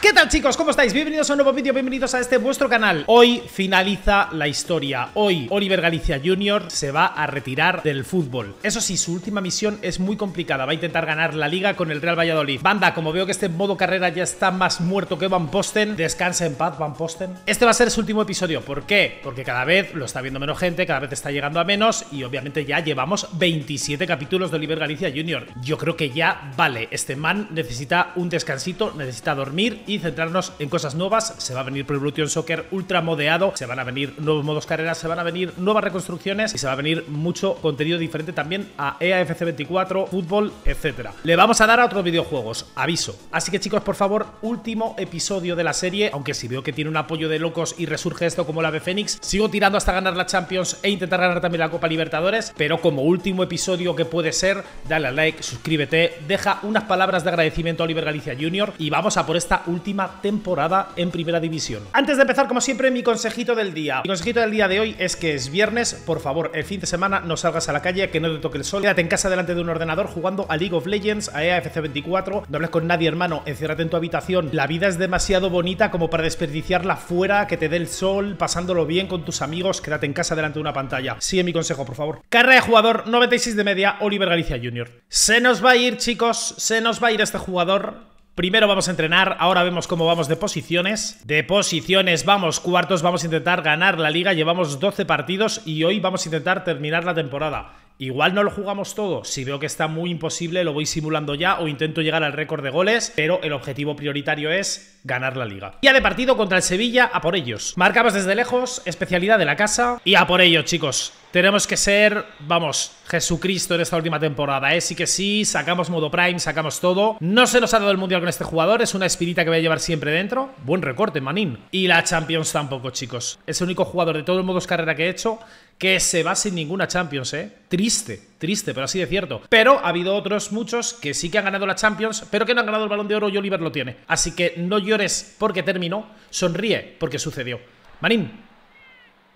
¿Qué tal chicos? ¿Cómo estáis? Bienvenidos a un nuevo vídeo, bienvenidos a este vuestro canal Hoy finaliza la historia Hoy Oliver Galicia Jr. se va a retirar del fútbol Eso sí, su última misión es muy complicada Va a intentar ganar la Liga con el Real Valladolid Banda, como veo que este modo carrera ya está más muerto que Van Posten Descansa en paz, Van Posten Este va a ser su último episodio, ¿por qué? Porque cada vez lo está viendo menos gente, cada vez está llegando a menos Y obviamente ya llevamos 27 capítulos de Oliver Galicia Jr. Yo creo que ya vale, este man necesita un descansito, necesita dormir y centrarnos en cosas nuevas. Se va a venir Pro Evolution Soccer ultra modeado, se van a venir nuevos modos carreras, se van a venir nuevas reconstrucciones y se va a venir mucho contenido diferente también a EAFC 24, fútbol, etcétera. Le vamos a dar a otros videojuegos, aviso. Así que chicos, por favor, último episodio de la serie, aunque si veo que tiene un apoyo de locos y resurge esto como la de Fénix, sigo tirando hasta ganar la Champions e intentar ganar también la Copa Libertadores, pero como último episodio que puede ser, dale a like, suscríbete, deja unas palabras de agradecimiento a Oliver Galicia Jr. y vamos a por esta última última temporada en Primera División. Antes de empezar, como siempre, mi consejito del día. Mi consejito del día de hoy es que es viernes, por favor, el fin de semana no salgas a la calle, que no te toque el sol, quédate en casa delante de un ordenador jugando a League of Legends, a EAFC 24, no hables con nadie, hermano, enciérrate en tu habitación. La vida es demasiado bonita como para desperdiciarla fuera, que te dé el sol, pasándolo bien con tus amigos, quédate en casa delante de una pantalla. Sigue mi consejo, por favor. Carrera de jugador 96 de media, Oliver Galicia Jr. Se nos va a ir, chicos, se nos va a ir este jugador Primero vamos a entrenar, ahora vemos cómo vamos de posiciones. De posiciones vamos cuartos, vamos a intentar ganar la liga. Llevamos 12 partidos y hoy vamos a intentar terminar la temporada. Igual no lo jugamos todo. Si veo que está muy imposible, lo voy simulando ya o intento llegar al récord de goles. Pero el objetivo prioritario es ganar la liga. ya de partido contra el Sevilla, a por ellos. Marcamos desde lejos, especialidad de la casa. Y a por ello, chicos. Tenemos que ser, vamos, Jesucristo en esta última temporada, ¿eh? Sí que sí, sacamos modo Prime, sacamos todo. No se nos ha dado el Mundial con este jugador, es una espirita que voy a llevar siempre dentro. Buen recorte, manín. Y la Champions tampoco, chicos. Es el único jugador de todo el modos carrera que he hecho que se va sin ninguna Champions, ¿eh? Triste. Triste, pero así de cierto. Pero ha habido otros muchos que sí que han ganado la Champions, pero que no han ganado el balón de oro y Oliver lo tiene. Así que no llores porque terminó, sonríe porque sucedió. Marín,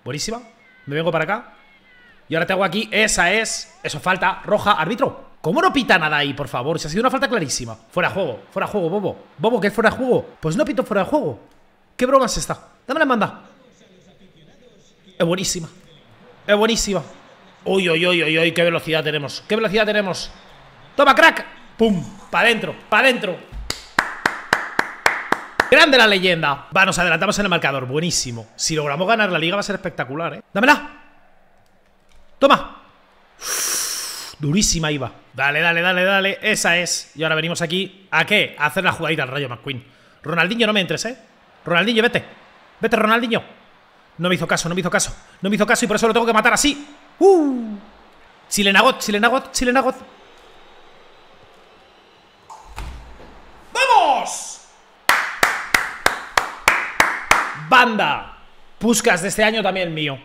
buenísima. Me vengo para acá. Y ahora te hago aquí. Esa es. Eso falta. Roja, árbitro. ¿Cómo no pita nada ahí, por favor? Si ha sido una falta clarísima. Fuera juego, fuera juego, Bobo. Bobo, que es fuera juego. Pues no pito fuera de juego. ¿Qué broma es esta? Dame la manda. Es buenísima. Es buenísima. Uy, uy, uy, uy, uy, qué velocidad tenemos. ¿Qué velocidad tenemos? ¡Toma, crack! ¡Pum! ¡Para adentro! ¡Para adentro! Grande la leyenda. Va, nos adelantamos en el marcador. Buenísimo. Si logramos ganar la liga va a ser espectacular, ¿eh? ¡Dámela! ¡Toma! durísima iba. Dale, dale, dale, dale. Esa es. Y ahora venimos aquí. ¿A qué? A hacer la jugadita al Rayo McQueen. Ronaldinho, no me entres, ¿eh? Ronaldinho, vete. Vete, Ronaldinho. No me hizo caso, no me hizo caso. No me hizo caso y por eso lo tengo que matar así. ¡Uh! Chilenagot, Chilenagot, Chilenagot. ¡Vamos! Banda. Puscas de este año también mío.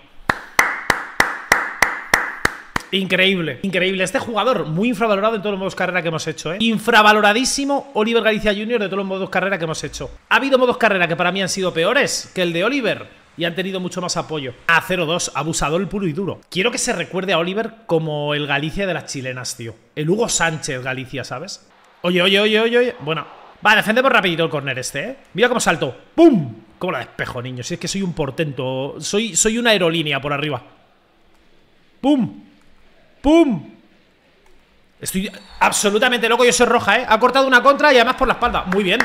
Increíble, increíble. Este jugador muy infravalorado en todos los modos carrera que hemos hecho, ¿eh? Infravaloradísimo Oliver Galicia Jr. de todos los modos carrera que hemos hecho. Ha habido modos carrera que para mí han sido peores que el de Oliver, y han tenido mucho más apoyo. A 0-2, abusador puro y duro. Quiero que se recuerde a Oliver como el Galicia de las chilenas, tío. El Hugo Sánchez Galicia, ¿sabes? Oye, oye, oye, oye, oye. Bueno. Va, defendemos rapidito el corner este, ¿eh? Mira cómo salto, ¡Pum! ¿Cómo la despejo, niño? Si es que soy un portento. Soy, soy una aerolínea por arriba. ¡Pum! ¡Pum! Estoy absolutamente loco. Yo soy roja, ¿eh? Ha cortado una contra y además por la espalda. Muy bien.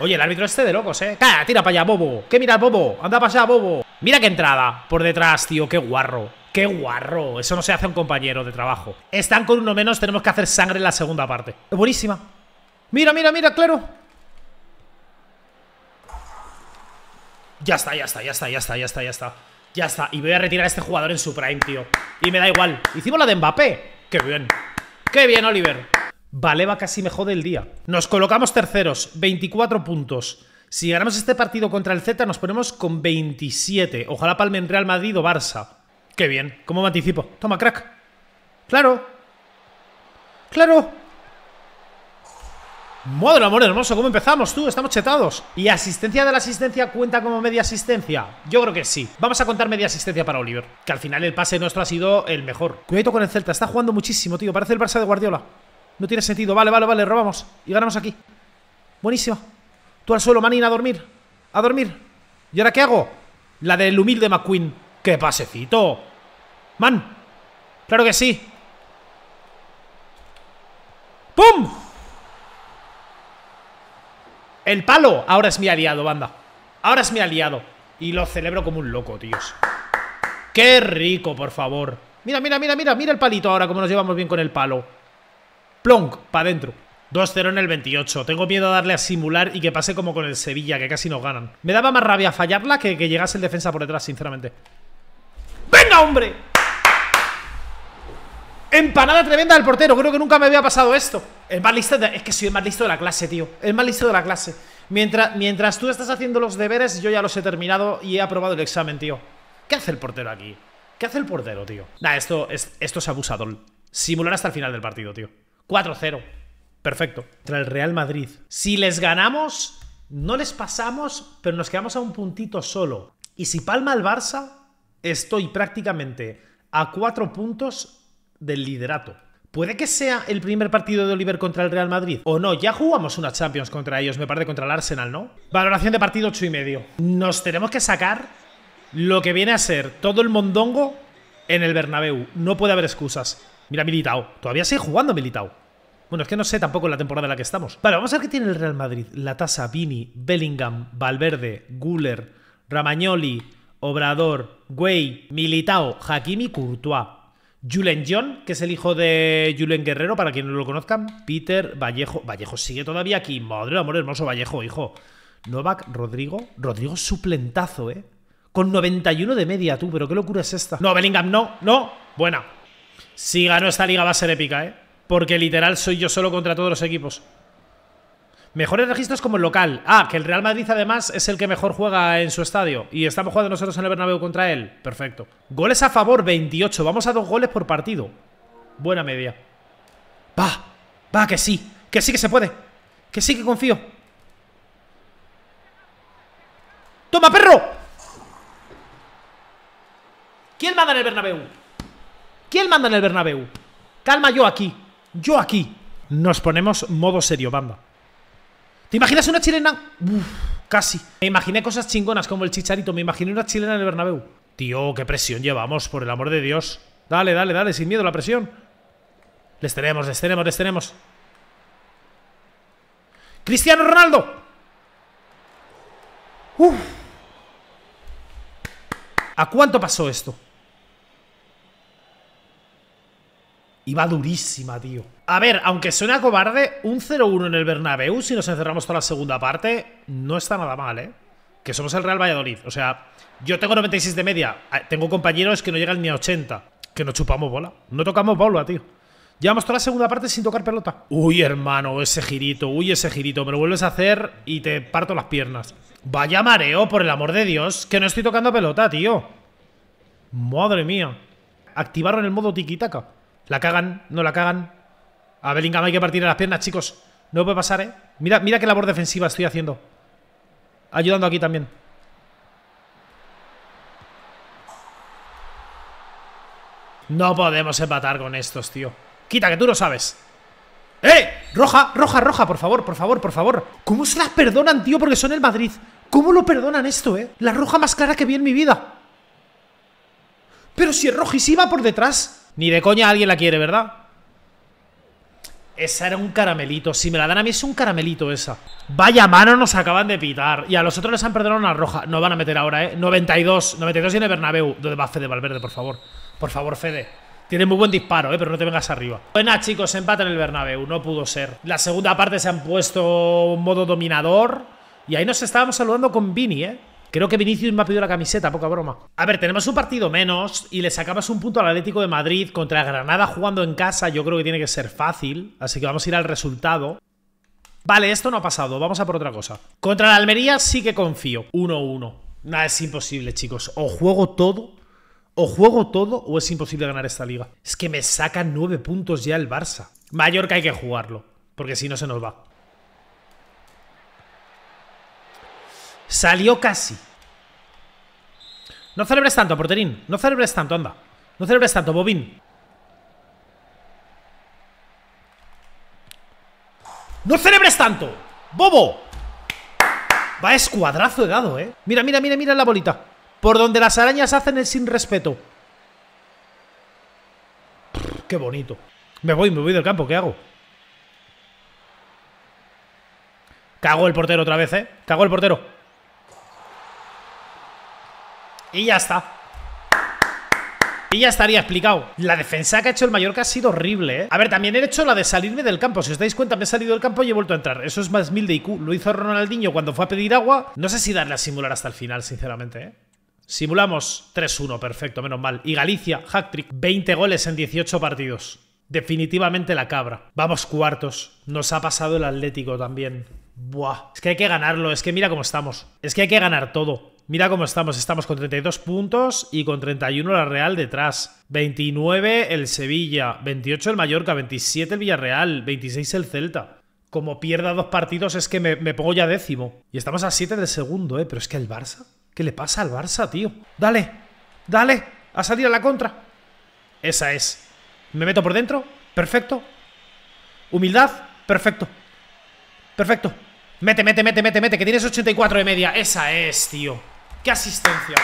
Oye, el árbitro este de locos, ¿eh? ¡Cállate, tira para allá, bobo! ¿Qué mira, bobo? ¡Anda para allá, bobo! Mira qué entrada por detrás, tío. ¡Qué guarro! ¡Qué guarro! Eso no se hace a un compañero de trabajo. Están con uno menos, tenemos que hacer sangre en la segunda parte. Buenísima. Mira, mira, mira, claro. Ya está, ya está, ya está, ya está, ya está, ya está. Ya está. Y voy a retirar a este jugador en su prime, tío. Y me da igual. Hicimos la de Mbappé. ¡Qué bien! ¡Qué bien, Oliver! Valeva casi mejor del día. Nos colocamos terceros, 24 puntos. Si ganamos este partido contra el Z, nos ponemos con 27. Ojalá palmen Real Madrid o Barça. Qué bien, ¿cómo me anticipo? Toma, crack. ¡Claro! ¡Claro! Madre amor hermoso, ¿cómo empezamos tú? Estamos chetados. ¿Y asistencia de la asistencia cuenta como media asistencia? Yo creo que sí. Vamos a contar media asistencia para Oliver, que al final el pase nuestro ha sido el mejor. Cuidado con el Celta, está jugando muchísimo, tío. Parece el Barça de Guardiola. No tiene sentido. Vale, vale, vale, robamos. Y ganamos aquí. Buenísimo. Tú al suelo, Manin, a dormir. A dormir. ¿Y ahora qué hago? La del humilde McQueen. ¡Qué pasecito! ¡Man! ¡Claro que sí! ¡Pum! El palo ahora es mi aliado, banda. Ahora es mi aliado. Y lo celebro como un loco, tíos. ¡Qué rico, por favor! Mira, mira, mira, mira, mira el palito ahora, como nos llevamos bien con el palo. Plonk, para adentro. 2-0 en el 28. Tengo miedo a darle a simular y que pase como con el Sevilla, que casi nos ganan. Me daba más rabia fallarla que que llegase el defensa por detrás, sinceramente. ¡Venga, hombre! Empanada tremenda del portero. Creo que nunca me había pasado esto. El más listo Es que soy el más listo de la clase, tío. El más listo de la clase. Mientras, mientras tú estás haciendo los deberes, yo ya los he terminado y he aprobado el examen, tío. ¿Qué hace el portero aquí? ¿Qué hace el portero, tío? Nah, esto es, esto es abusador. Simular hasta el final del partido, tío. 4-0. Perfecto. Contra el Real Madrid. Si les ganamos, no les pasamos, pero nos quedamos a un puntito solo. Y si palma al Barça, estoy prácticamente a cuatro puntos del liderato. Puede que sea el primer partido de Oliver contra el Real Madrid. O no, ya jugamos una Champions contra ellos, me parece, contra el Arsenal, ¿no? Valoración de partido 8 y medio. Nos tenemos que sacar lo que viene a ser todo el mondongo en el Bernabéu. No puede haber excusas. Mira Militao. Todavía sigue jugando Militao. Bueno, es que no sé tampoco la temporada en la que estamos. Vale, vamos a ver qué tiene el Real Madrid. La tasa Vini, Bellingham, Valverde, Guller, Ramagnoli, Obrador, Güey, Militao, Hakimi, Courtois. Julen John, que es el hijo de Julen Guerrero, para quienes no lo conozcan. Peter Vallejo. Vallejo sigue todavía aquí. Madre amor hermoso, Vallejo, hijo. Novak, Rodrigo. Rodrigo suplentazo, ¿eh? Con 91 de media, tú. Pero qué locura es esta. No, Bellingham, no, no. Buena. Si gano esta liga va a ser épica, ¿eh? Porque literal soy yo solo contra todos los equipos. Mejores registros como el local. Ah, que el Real Madrid además es el que mejor juega en su estadio. Y estamos jugando nosotros en el Bernabéu contra él. Perfecto. Goles a favor, 28. Vamos a dos goles por partido. Buena media. Va, va, que sí. Que sí que se puede. Que sí que confío. ¡Toma, perro! ¿Quién manda en el Bernabéu? ¿Quién manda en el Bernabéu? Calma, yo aquí. Yo aquí. Nos ponemos modo serio, banda. ¿Te imaginas una chilena? Uf, casi. Me imaginé cosas chingonas como el chicharito. Me imaginé una chilena en el Bernabéu. Tío, qué presión llevamos, por el amor de Dios. Dale, dale, dale, sin miedo la presión. Les tenemos, les tenemos, les tenemos. ¡Cristiano Ronaldo! Uf. ¿A cuánto pasó esto? va durísima, tío. A ver, aunque suena cobarde, un 0-1 en el Bernabéu, si nos encerramos toda la segunda parte, no está nada mal, ¿eh? Que somos el Real Valladolid. O sea, yo tengo 96 de media. Ah, tengo compañeros que no llegan ni a 80. Que no chupamos bola. No tocamos bola, tío. Llevamos toda la segunda parte sin tocar pelota. Uy, hermano, ese girito, uy, ese girito. Me lo vuelves a hacer y te parto las piernas. Vaya mareo, por el amor de Dios, que no estoy tocando pelota, tío. Madre mía. Activaron el modo tiquitaca. La cagan, no la cagan. A Bellingham hay que partir las piernas, chicos. No puede pasar, ¿eh? Mira, mira qué labor defensiva estoy haciendo. Ayudando aquí también. No podemos empatar con estos, tío. Quita, que tú lo sabes. ¡Eh! Roja, roja, roja, por favor, por favor, por favor. ¿Cómo se las perdonan, tío? Porque son el Madrid. ¿Cómo lo perdonan esto, eh? La roja más clara que vi en mi vida. Pero si es rojísima por detrás. Ni de coña alguien la quiere, ¿verdad? Esa era un caramelito. Si me la dan a mí es un caramelito esa. Vaya mano nos acaban de pitar. Y a los otros les han perdido una roja. No van a meter ahora, ¿eh? 92. 92 tiene Bernabeu. ¿Dónde va Fede Valverde, por favor? Por favor, Fede. Tiene muy buen disparo, ¿eh? Pero no te vengas arriba. Buena, pues chicos. empatan en el Bernabeu. No pudo ser. La segunda parte se han puesto modo dominador. Y ahí nos estábamos saludando con Vini, ¿eh? Creo que Vinicius me ha pedido la camiseta, poca broma. A ver, tenemos un partido menos y le sacamos un punto al Atlético de Madrid contra Granada jugando en casa. Yo creo que tiene que ser fácil, así que vamos a ir al resultado. Vale, esto no ha pasado, vamos a por otra cosa. Contra la Almería sí que confío, 1-1. Nada, es imposible, chicos. O juego todo, o juego todo, o es imposible ganar esta liga. Es que me sacan 9 puntos ya el Barça. Mallorca hay que jugarlo, porque si no se nos va. Salió casi. No celebres tanto, porterín. No celebres tanto, anda. No celebres tanto, bobín. ¡No celebres tanto! ¡Bobo! Va escuadrazo he dado, ¿eh? Mira, mira, mira, mira la bolita. Por donde las arañas hacen el sin respeto. ¡Qué bonito! Me voy, me voy del campo, ¿qué hago? Cago el portero otra vez, ¿eh? Cago el portero. Y ya está. Y ya estaría explicado. La defensa que ha hecho el Mallorca ha sido horrible, ¿eh? A ver, también he hecho la de salirme del campo. Si os dais cuenta, me he salido del campo y he vuelto a entrar. Eso es más mil de IQ. Lo hizo Ronaldinho cuando fue a pedir agua. No sé si darle a simular hasta el final, sinceramente, ¿eh? Simulamos 3-1, perfecto, menos mal. Y Galicia, hat-trick, 20 goles en 18 partidos. Definitivamente la cabra. Vamos cuartos. Nos ha pasado el Atlético también. Buah. Es que hay que ganarlo, es que mira cómo estamos. Es que hay que ganar todo. Mira cómo estamos, estamos con 32 puntos y con 31 la Real detrás. 29 el Sevilla, 28 el Mallorca, 27 el Villarreal, 26 el Celta. Como pierda dos partidos es que me, pongo ya décimo. Y estamos a 7 del segundo, ¿eh? Pero es que el Barça... ¿Qué le pasa al Barça, tío? Dale, dale, a salir a la contra. Esa es. Me meto por dentro, perfecto. Humildad, perfecto. Perfecto. Mete, mete, mete, mete, mete, que tienes 84 de media. Esa es, tío. ¡Qué asistencia!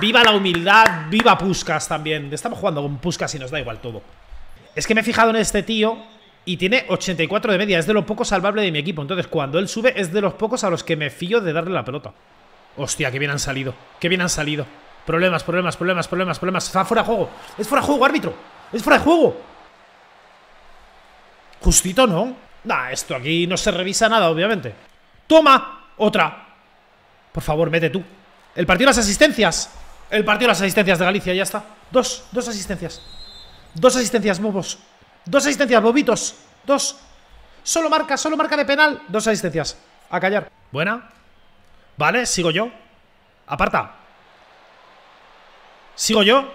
Viva la humildad, viva Puscas también. Estamos jugando con Puscas y nos da igual todo. Es que me he fijado en este tío y tiene 84 de media. Es de lo poco salvable de mi equipo. Entonces, cuando él sube, es de los pocos a los que me fío de darle la pelota. Hostia, qué bien han salido. Qué bien han salido. Problemas, problemas, problemas, problemas, problemas. Está fuera de juego. Es fuera de juego, árbitro. Es fuera de juego. Justito, ¿no? Nah, esto aquí no se revisa nada, obviamente. ¡Toma! Otra. Por favor, mete tú. El partido de las asistencias. El partido de las asistencias de Galicia, ya está. Dos, dos asistencias. Dos asistencias, bobos. Dos asistencias, bobitos. Dos. Solo marca, solo marca de penal. Dos asistencias. A callar. Buena. Vale, sigo yo. Aparta. Sigo yo.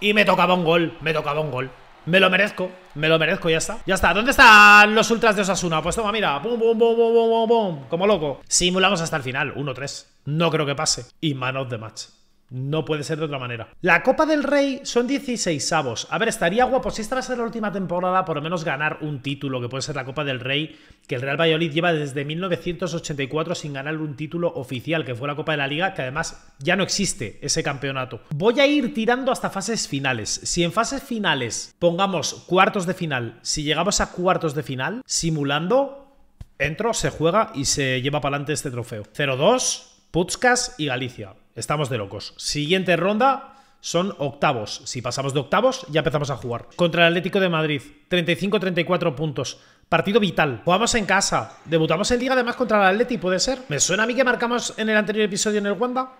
Y me tocaba un gol. Me tocaba un gol. Me lo merezco. Me lo merezco, ya está. Ya está. ¿Dónde están los ultras de Osasuna? Pues toma, mira. Pum, pum, pum, pum, pum, Como loco. Simulamos hasta el final. 1-3. No creo que pase. Y man of the match. No puede ser de otra manera. La Copa del Rey son 16 avos. A ver, estaría guapo si esta va a ser la última temporada, por lo menos ganar un título, que puede ser la Copa del Rey, que el Real Valladolid lleva desde 1984 sin ganar un título oficial, que fue la Copa de la Liga, que además ya no existe ese campeonato. Voy a ir tirando hasta fases finales. Si en fases finales pongamos cuartos de final, si llegamos a cuartos de final, simulando, entro, se juega y se lleva para adelante este trofeo. 0-2, Putzkas y Galicia. Estamos de locos. Siguiente ronda son octavos. Si pasamos de octavos, ya empezamos a jugar. Contra el Atlético de Madrid, 35-34 puntos. Partido vital. Jugamos en casa. Debutamos en Liga además contra el Atleti, ¿puede ser? Me suena a mí que marcamos en el anterior episodio en el Wanda.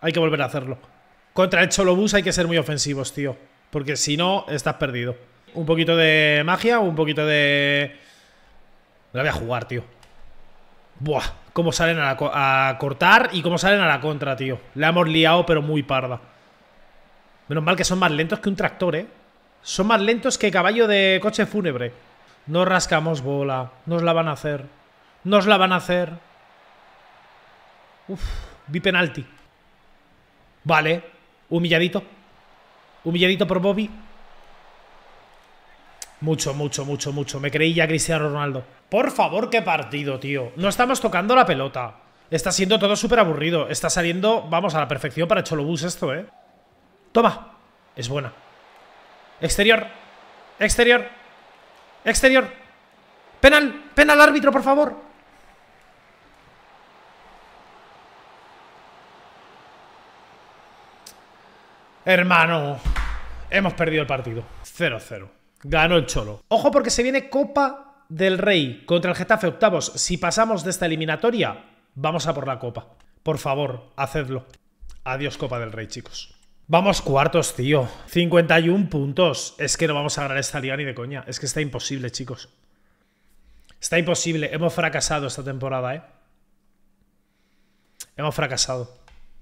Hay que volver a hacerlo. Contra el Cholobús hay que ser muy ofensivos, tío. Porque si no, estás perdido. Un poquito de magia, un poquito de... Me la voy a jugar, tío. Buah, cómo salen a, cortar y cómo salen a la contra, tío. Le hemos liado, pero muy parda. Menos mal que son más lentos que un tractor, ¿eh? Son más lentos que caballo de coche fúnebre. No rascamos bola. Nos la van a hacer. Nos la van a hacer. Uf, vi penalti. Vale. Humilladito. Humilladito por Bobby. Mucho, mucho, mucho, mucho. Me creí ya Cristiano Ronaldo. Por favor, qué partido, tío. No estamos tocando la pelota. Está siendo todo súper aburrido. Está saliendo, vamos, a la perfección para Cholobús esto, ¿eh? Toma. Es buena. Exterior. Exterior. Exterior. Penal. Penal, árbitro, por favor. Hermano. Hemos perdido el partido. 0-0. Ganó el Cholo. Ojo porque se viene Copa del Rey contra el Getafe octavos. Si pasamos de esta eliminatoria, vamos a por la Copa. Por favor, hacedlo. Adiós Copa del Rey, chicos. Vamos cuartos, tío. 51 puntos. Es que no vamos a ganar esta liga ni de coña. Es que está imposible, chicos. Está imposible. Hemos fracasado esta temporada, ¿eh? Hemos fracasado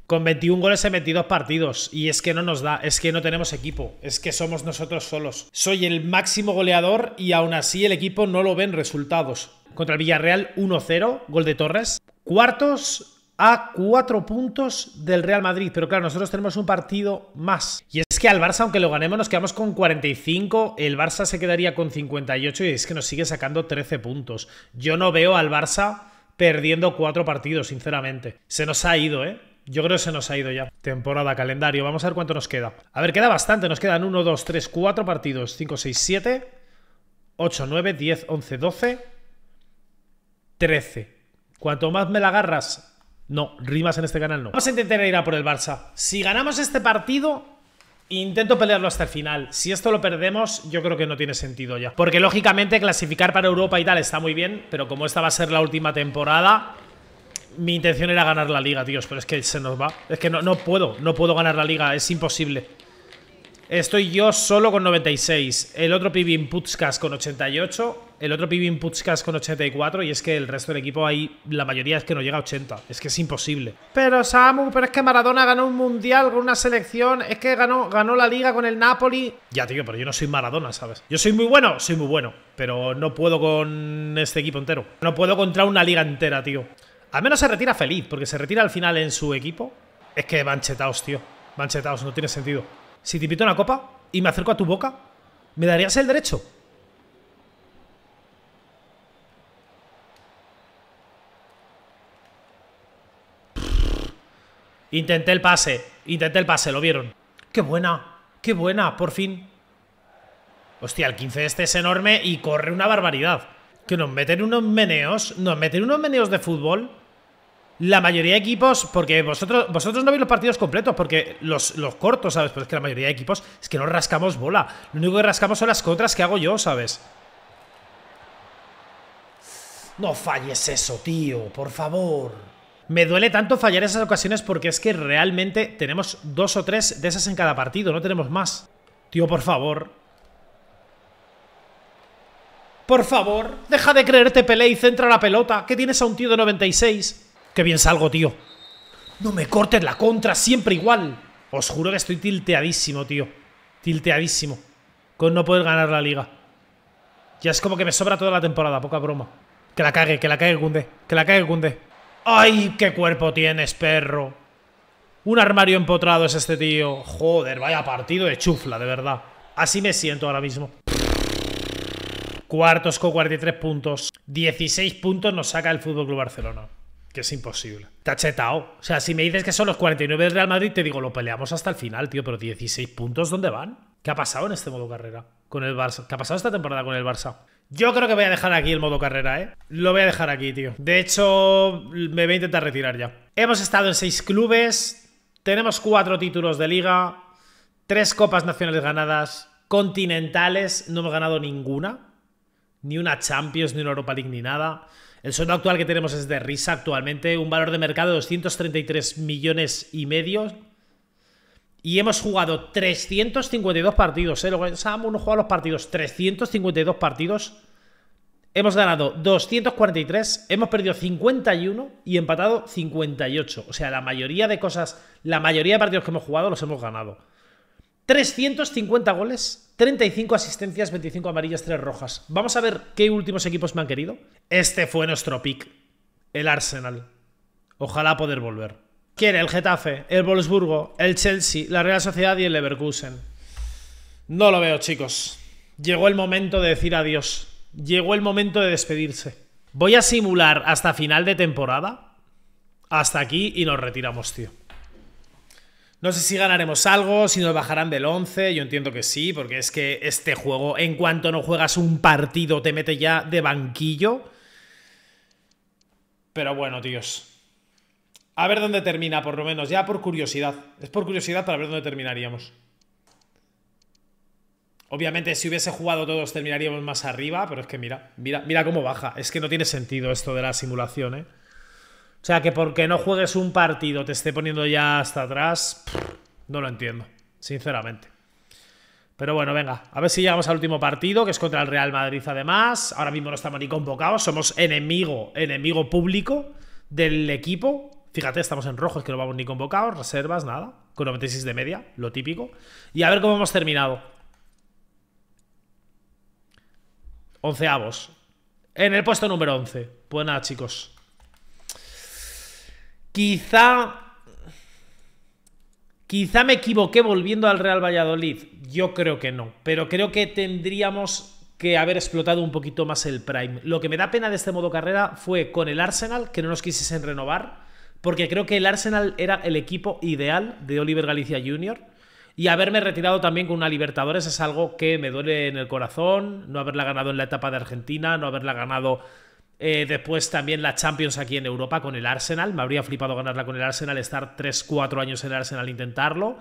con 21 goles en 22 partidos. Y es que no nos da, es que no tenemos equipo, es que somos nosotros solos. Soy el máximo goleador y aún así el equipo no lo ven resultados. Contra el Villarreal 1-0, gol de Torres. Cuartos a 4 puntos del Real Madrid, pero claro, nosotros tenemos un partido más. Y es que al Barça, aunque lo ganemos, nos quedamos con 45, el Barça se quedaría con 58 y es que nos sigue sacando 13 puntos. Yo no veo al Barça perdiendo 4 partidos, sinceramente. Se nos ha ido, ¿eh? Yo creo que se nos ha ido ya. Temporada, calendario. Vamos a ver cuánto nos queda. A ver, queda bastante. Nos quedan 1, 2, 3, 4 partidos. 5, 6, 7. 8, 9, 10, 11, 12. 13. Cuanto más me la agarras... No, rimas en este canal no. Vamos a intentar ir a por el Barça. Si ganamos este partido, Intento pelearlo hasta el final. Si esto lo perdemos, yo creo que no tiene sentido ya. Porque lógicamente clasificar para Europa y tal está muy bien, pero como esta va a ser la última temporada, mi intención era ganar la liga, tíos, pero es que se nos va. Es que no, no puedo, no puedo ganar la liga, es imposible. Estoy yo solo con 96, el otro Pibin Putzkas con 88, el otro Pibin Putzkas con 84 y es que el resto del equipo ahí, la mayoría es que no llega a 80, es que es imposible. Pero Samu, pero es que Maradona ganó un mundial con una selección, es que ganó, ganó la liga con el Napoli. Ya tío, pero yo no soy Maradona, ¿sabes? Yo soy muy bueno, soy muy bueno, pero no puedo con este equipo entero. No puedo contra una liga entera, tío. Al menos se retira feliz, porque se retira al final en su equipo. Es que manchetaos, tío. Manchetaos, no tiene sentido. Si te pito una copa y me acerco a tu boca, ¿me darías el derecho? Intenté el pase, intenté el pase, lo vieron. ¡Qué buena! ¡Qué buena! Por fin. Hostia, el 15 este es enorme y corre una barbaridad que nos meten unos meneos, nos meten unos meneos de fútbol. La mayoría de equipos, porque vosotros, vosotros no veis los partidos completos, porque los, los cortos, ¿sabes? Pero es que la mayoría de equipos es que no rascamos bola. Lo único que rascamos son las contras que hago yo, ¿sabes? No falles eso, tío, por favor. Me duele tanto fallar esas ocasiones porque es que realmente tenemos dos o tres de esas en cada partido, no tenemos más. Tío, por favor. Por favor, deja de creerte Pelé y centra la pelota, que tienes a un tío de 96. Qué bien salgo, tío. No me cortes la contra, siempre igual. Os juro que estoy tilteadísimo, tío. Tilteadísimo. Con no poder ganar la liga. Ya es como que me sobra toda la temporada, poca broma. Que la cague, que la cague Gunde. Que la cague Gunde. ¡Ay, qué cuerpo tienes, perro! Un armario empotrado es este tío. Joder, vaya partido de chufla, de verdad. Así me siento ahora mismo. Cuartos con 43 puntos. 16 puntos nos saca el Fútbol Club Barcelona. Que es imposible. Te ha chetado. O sea, si me dices que son los 49 del Real Madrid, te digo, lo peleamos hasta el final, tío. Pero 16 puntos, ¿dónde van? ¿Qué ha pasado en este modo carrera con el Barça? ¿Qué ha pasado esta temporada con el Barça? Yo creo que voy a dejar aquí el modo carrera, ¿eh? Lo voy a dejar aquí, tío. De hecho, me voy a intentar retirar ya. Hemos estado en seis clubes, tenemos cuatro títulos de liga, tres copas nacionales ganadas, continentales, no hemos ganado ninguna ni una Champions, ni una Europa League, ni nada. El sueldo actual que tenemos es de risa actualmente, un valor de mercado de 233 millones y medio. Y hemos jugado 352 partidos, ¿eh? cómo no juega los partidos, 352 partidos. Hemos ganado 243, hemos perdido 51 y empatado 58. O sea, la mayoría de cosas, la mayoría de partidos que hemos jugado los hemos ganado. 350 goles, 35 asistencias, 25 amarillas, 3 rojas. Vamos a ver qué últimos equipos me han querido. Este fue nuestro pick, el Arsenal. Ojalá poder volver. Quiere el Getafe, el Wolfsburgo, el Chelsea, la Real Sociedad y el Leverkusen. No lo veo, chicos. Llegó el momento de decir adiós. Llegó el momento de despedirse. Voy a simular hasta final de temporada. Hasta aquí y nos retiramos, tío. No sé si ganaremos algo, si nos bajarán del 11, yo entiendo que sí, porque es que este juego, en cuanto no juegas un partido, te mete ya de banquillo. Pero bueno, tíos. A ver dónde termina, por lo menos, ya por curiosidad. Es por curiosidad para ver dónde terminaríamos. Obviamente, si hubiese jugado todos, terminaríamos más arriba, pero es que mira, mira, cómo baja. Es que no tiene sentido esto de la simulación, ¿eh? O sea, que porque no juegues un partido te esté poniendo ya hasta atrás, no lo entiendo, sinceramente. Pero bueno, venga, a ver si llegamos al último partido, que es contra el Real Madrid además. Ahora mismo no estamos ni convocados, somos enemigo, enemigo público del equipo. Fíjate, estamos en rojo, es que no vamos ni convocados, reservas, nada. Con 96 de media, lo típico. Y a ver cómo hemos terminado. Onceavos. En el puesto número 11. Pues chicos. Quizá... Quizá me equivoqué volviendo al Real Valladolid. Yo creo que no. Pero creo que tendríamos que haber explotado un poquito más el Prime. Lo que me da pena de este modo carrera fue con el Arsenal, que no nos quisiesen renovar, porque creo que el Arsenal era el equipo ideal de Oliver Galicia Jr. Y haberme retirado también con una Libertadores es algo que me duele en el corazón, no haberla ganado en la etapa de Argentina, no haberla ganado eh, después también la Champions aquí en Europa con el Arsenal. Me habría flipado ganarla con el Arsenal, estar 3-4 años en el Arsenal e intentarlo.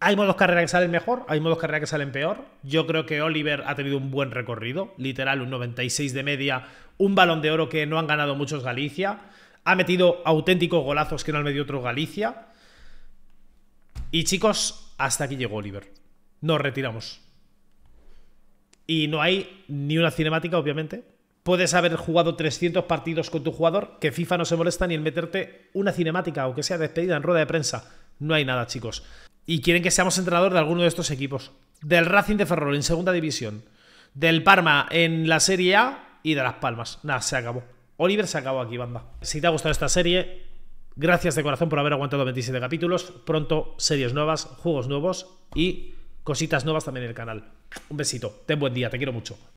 Hay modos carrera que salen mejor, hay modos carrera que salen peor. Yo creo que Oliver ha tenido un buen recorrido, literal un 96 de media, un balón de oro que no han ganado muchos Galicia. Ha metido auténticos golazos que no han metido otros Galicia. Y chicos, hasta aquí llegó Oliver. Nos retiramos. Y no hay ni una cinemática, obviamente, puedes haber jugado 300 partidos con tu jugador, que FIFA no se molesta ni en meterte una cinemática, o que sea despedida en rueda de prensa. No hay nada, chicos. Y quieren que seamos entrenador de alguno de estos equipos. Del Racing de Ferrol en segunda división. Del Parma en la Serie A y de Las Palmas. Nada, se acabó. Oliver se acabó aquí, banda. Si te ha gustado esta serie, gracias de corazón por haber aguantado 27 capítulos. Pronto series nuevas, juegos nuevos y cositas nuevas también en el canal. Un besito, ten buen día, te quiero mucho.